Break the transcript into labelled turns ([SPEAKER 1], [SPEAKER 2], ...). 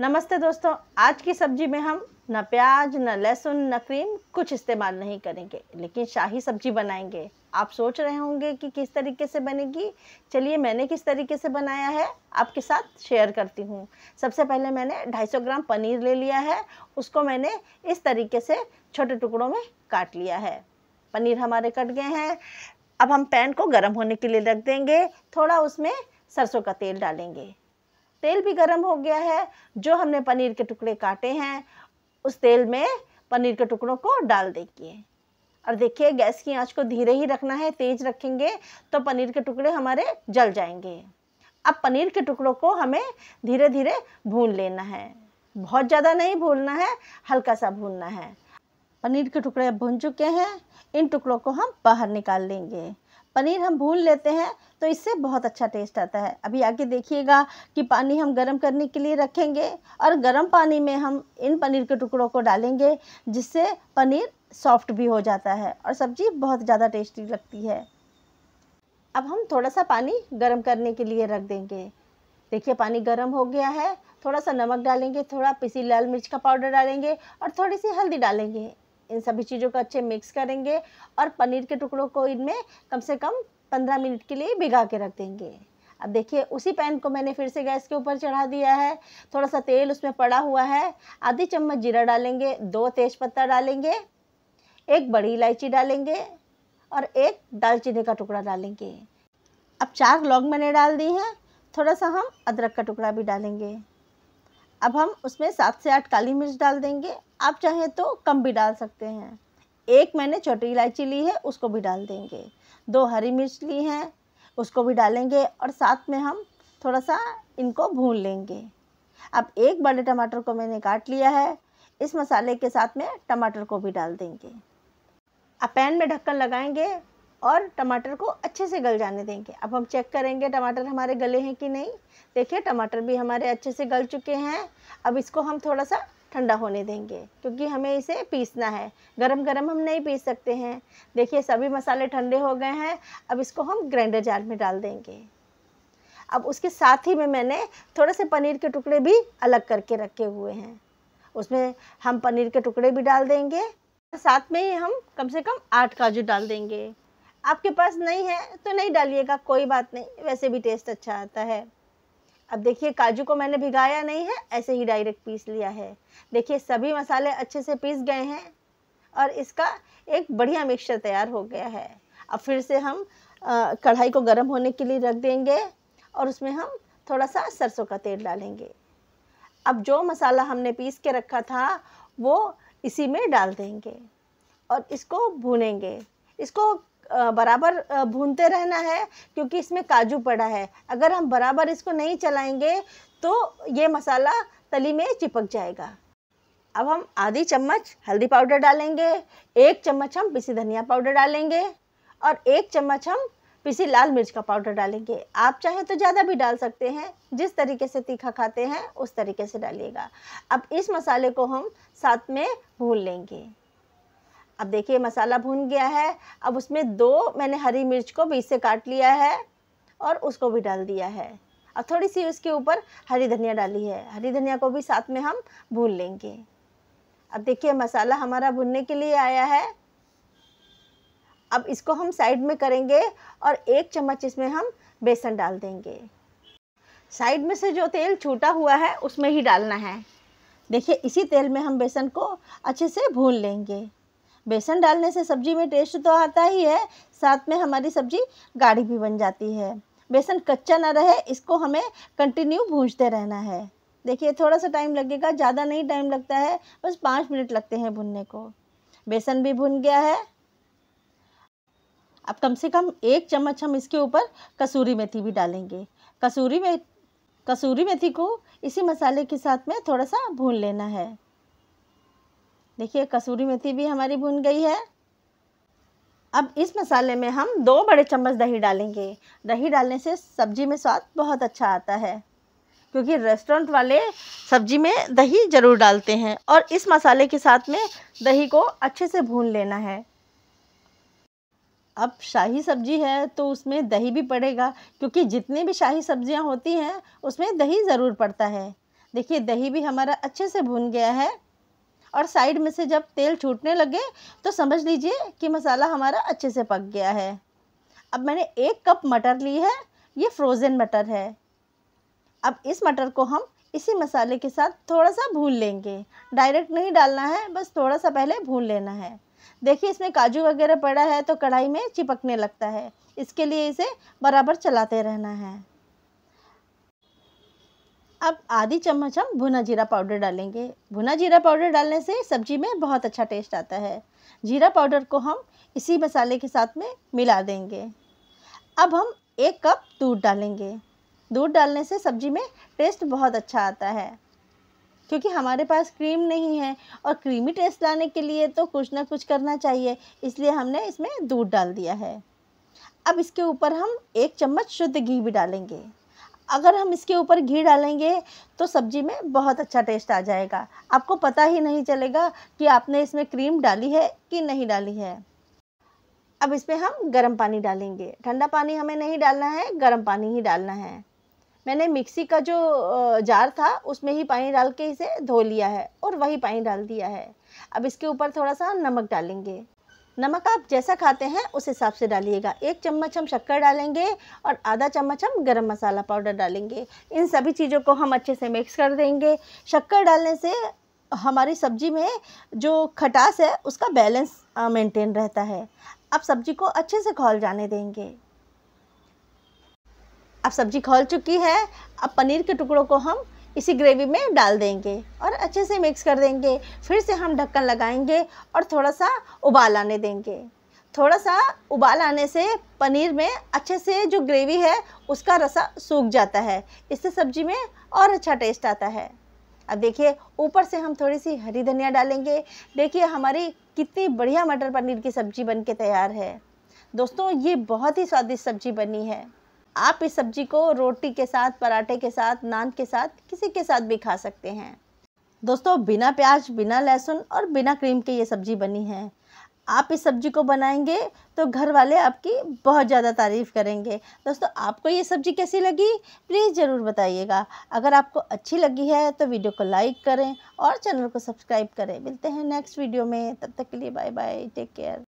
[SPEAKER 1] नमस्ते दोस्तों आज की सब्जी में हम न प्याज न लहसुन न क्रीम कुछ इस्तेमाल नहीं करेंगे लेकिन शाही सब्जी बनाएंगे आप सोच रहे होंगे कि किस तरीके से बनेगी चलिए मैंने किस तरीके से बनाया है आपके साथ शेयर करती हूँ सबसे पहले मैंने 250 ग्राम पनीर ले लिया है उसको मैंने इस तरीके से छोटे टुकड़ों में काट लिया है पनीर हमारे कट गए हैं अब हम पैन को गर्म होने के लिए रख देंगे थोड़ा उसमें सरसों का तेल डालेंगे तेल भी गर्म हो गया है जो हमने पनीर के टुकड़े काटे हैं उस तेल में पनीर के टुकड़ों को डाल देंगे और देखिए गैस की आंच को धीरे ही रखना है तेज रखेंगे तो पनीर के टुकड़े हमारे जल जाएंगे अब पनीर के टुकड़ों को हमें धीरे धीरे भून लेना है बहुत ज़्यादा नहीं भूनना है हल्का सा भूनना है पनीर के टुकड़े अब भून चुके हैं इन टुकड़ों को हम बाहर निकाल लेंगे पनीर हम भून लेते हैं तो इससे बहुत अच्छा टेस्ट आता है अभी आगे देखिएगा कि पानी हम गर्म करने के लिए रखेंगे और गर्म पानी में हम इन पनीर के टुकड़ों को डालेंगे जिससे पनीर सॉफ्ट भी हो जाता है और सब्ज़ी बहुत ज़्यादा टेस्टी लगती है अब हम थोड़ा सा पानी गर्म करने के लिए रख देंगे देखिए पानी गर्म हो गया है थोड़ा सा नमक डालेंगे थोड़ा पिसी लाल मिर्च का पाउडर डालेंगे और थोड़ी सी हल्दी डालेंगे इन सभी चीज़ों को अच्छे मिक्स करेंगे और पनीर के टुकड़ों को इनमें कम से कम पंद्रह मिनट के लिए भिगा के रख देंगे अब देखिए उसी पैन को मैंने फिर से गैस के ऊपर चढ़ा दिया है थोड़ा सा तेल उसमें पड़ा हुआ है आधी चम्मच जीरा डालेंगे दो तेज़पत्ता डालेंगे एक बड़ी इलायची डालेंगे और एक दालचीनी का टुकड़ा डालेंगे अब चार लौंग मैंने डाल दी हैं थोड़ा सा हम अदरक का टुकड़ा भी डालेंगे अब हम उसमें सात से आठ काली मिर्च डाल देंगे आप चाहें तो कम भी डाल सकते हैं एक मैंने छोटी इलायची ली है उसको भी डाल देंगे दो हरी मिर्च ली हैं उसको भी डालेंगे और साथ में हम थोड़ा सा इनको भून लेंगे अब एक बड़े टमाटर को मैंने काट लिया है इस मसाले के साथ में टमाटर को भी डाल देंगे अब पैन में ढक्कन लगाएंगे और टमाटर को अच्छे से गल जाने देंगे अब हम चेक करेंगे टमाटर हमारे गले हैं कि नहीं देखिए टमाटर भी हमारे अच्छे से गल चुके हैं अब इसको हम थोड़ा सा ठंडा होने देंगे क्योंकि हमें इसे पीसना है गरम गरम हम नहीं पीस सकते हैं देखिए सभी मसाले ठंडे हो गए हैं अब इसको हम ग्राइंडर जार में डाल देंगे अब उसके साथ ही में मैंने थोड़े से पनीर के टुकड़े भी अलग करके रखे हुए हैं उसमें हम पनीर के टुकड़े भी डाल देंगे साथ में ही हम कम से कम आठ काजू डाल देंगे आपके पास नहीं है तो नहीं डालिएगा कोई बात नहीं वैसे भी टेस्ट अच्छा आता है अब देखिए काजू को मैंने भिगाया नहीं है ऐसे ही डायरेक्ट पीस लिया है देखिए सभी मसाले अच्छे से पीस गए हैं और इसका एक बढ़िया मिक्सचर तैयार हो गया है अब फिर से हम कढ़ाई को गर्म होने के लिए रख देंगे और उसमें हम थोड़ा सा सरसों का तेल डालेंगे अब जो मसाला हमने पीस के रखा था वो इसी में डाल देंगे और इसको भूनेंगे इसको बराबर भूनते रहना है क्योंकि इसमें काजू पड़ा है अगर हम बराबर इसको नहीं चलाएंगे तो ये मसाला तली में चिपक जाएगा अब हम आधी चम्मच हल्दी पाउडर डालेंगे एक चम्मच हम पिसी धनिया पाउडर डालेंगे और एक चम्मच हम पिसी लाल मिर्च का पाउडर डालेंगे आप चाहे तो ज़्यादा भी डाल सकते हैं जिस तरीके से तीखा खाते हैं उस तरीके से डालिएगा अब इस मसाले को हम साथ में भून लेंगे अब देखिए मसाला भून गया है अब उसमें दो मैंने हरी मिर्च को बीच से काट लिया है और उसको भी डाल दिया है अब थोड़ी सी उसके ऊपर हरी धनिया डाली है हरी धनिया को भी साथ में हम भून लेंगे अब देखिए मसाला हमारा भुनने के लिए आया है अब इसको हम साइड में करेंगे और एक चम्मच इसमें हम बेसन डाल देंगे साइड में से जो तेल छूटा हुआ है उसमें ही डालना है देखिए इसी तेल में हम बेसन को अच्छे से भून लेंगे बेसन डालने से सब्जी में टेस्ट तो आता ही है साथ में हमारी सब्जी गाढ़ी भी बन जाती है बेसन कच्चा ना रहे इसको हमें कंटिन्यू भूनते रहना है देखिए थोड़ा सा टाइम लगेगा ज़्यादा नहीं टाइम लगता है बस पाँच मिनट लगते हैं भुनने को बेसन भी भुन गया है अब कम से कम एक चम्मच हम इसके ऊपर कसूरी मेथी भी डालेंगे कसूरी मेथी कसूरी मेथी को इसी मसाले के साथ में थोड़ा सा भून लेना है देखिए कसूरी मेथी भी हमारी भुन गई है अब इस मसाले में हम दो बड़े चम्मच दही डालेंगे दही डालने से सब्ज़ी में स्वाद बहुत अच्छा आता है क्योंकि रेस्टोरेंट वाले सब्ज़ी में दही ज़रूर डालते हैं और इस मसाले के साथ में दही को अच्छे से भून लेना है अब शाही सब्जी है तो उसमें दही भी पड़ेगा क्योंकि जितनी भी शाही सब्जियां होती हैं उसमें दही ज़रूर पड़ता है देखिए दही भी हमारा अच्छे से भून गया है और साइड में से जब तेल छूटने लगे तो समझ लीजिए कि मसाला हमारा अच्छे से पक गया है अब मैंने एक कप मटर ली है ये फ्रोज़न मटर है अब इस मटर को हम इसी मसाले के साथ थोड़ा सा भून लेंगे डायरेक्ट नहीं डालना है बस थोड़ा सा पहले भून लेना है देखिए इसमें काजू वगैरह पड़ा है तो कढ़ाई में चिपकने लगता है इसके लिए इसे बराबर चलाते रहना है अब आधी चम्मच हम भुना जीरा पाउडर डालेंगे भुना जीरा पाउडर डालने से सब्जी में बहुत अच्छा टेस्ट आता है जीरा पाउडर को हम इसी मसाले के साथ में मिला देंगे अब हम एक कप दूध डालेंगे दूध डालने से सब्जी में टेस्ट बहुत अच्छा आता है क्योंकि हमारे पास क्रीम नहीं है और क्रीमी टेस्ट लाने के लिए तो कुछ ना कुछ करना चाहिए इसलिए हमने इसमें दूध डाल दिया है अब इसके ऊपर हम एक चम्मच शुद्ध घी भी डालेंगे अगर हम इसके ऊपर घी डालेंगे तो सब्ज़ी में बहुत अच्छा टेस्ट आ जाएगा आपको पता ही नहीं चलेगा कि आपने इसमें क्रीम डाली है कि नहीं डाली है अब इसमें हम गर्म पानी डालेंगे ठंडा पानी हमें नहीं डालना है गर्म पानी ही डालना है मैंने मिक्सी का जो जार था उसमें ही पानी डाल के इसे धो लिया है और वही पानी डाल दिया है अब इसके ऊपर थोड़ा सा नमक डालेंगे नमक आप जैसा खाते हैं उस हिसाब से डालिएगा एक चम्मच हम शक्कर डालेंगे और आधा चम्मच हम गरम मसाला पाउडर डालेंगे इन सभी चीज़ों को हम अच्छे से मिक्स कर देंगे शक्कर डालने से हमारी सब्जी में जो खटास है उसका बैलेंस मेंटेन रहता है अब सब्जी को अच्छे से खोल जाने देंगे अब सब्जी खोल चुकी है अब पनीर के टुकड़ों को हम इसी ग्रेवी में डाल देंगे और अच्छे से मिक्स कर देंगे फिर से हम ढक्कन लगाएंगे और थोड़ा सा उबाल आने देंगे थोड़ा सा उबाल आने से पनीर में अच्छे से जो ग्रेवी है उसका रसा सूख जाता है इससे सब्जी में और अच्छा टेस्ट आता है अब देखिए ऊपर से हम थोड़ी सी हरी धनिया डालेंगे देखिए हमारी कितनी बढ़िया मटर पनीर की सब्ज़ी बन के तैयार है दोस्तों ये बहुत ही स्वादिष्ट सब्ज़ी बनी है आप इस सब्जी को रोटी के साथ पराठे के साथ नान के साथ किसी के साथ भी खा सकते हैं दोस्तों बिना प्याज बिना लहसुन और बिना क्रीम के ये सब्ज़ी बनी है आप इस सब्ज़ी को बनाएंगे तो घर वाले आपकी बहुत ज़्यादा तारीफ़ करेंगे दोस्तों आपको ये सब्ज़ी कैसी लगी प्लीज़ ज़रूर बताइएगा अगर आपको अच्छी लगी है तो वीडियो को लाइक करें और चैनल को सब्सक्राइब करें मिलते हैं नेक्स्ट वीडियो में तब तक के लिए बाय बाय टेक केयर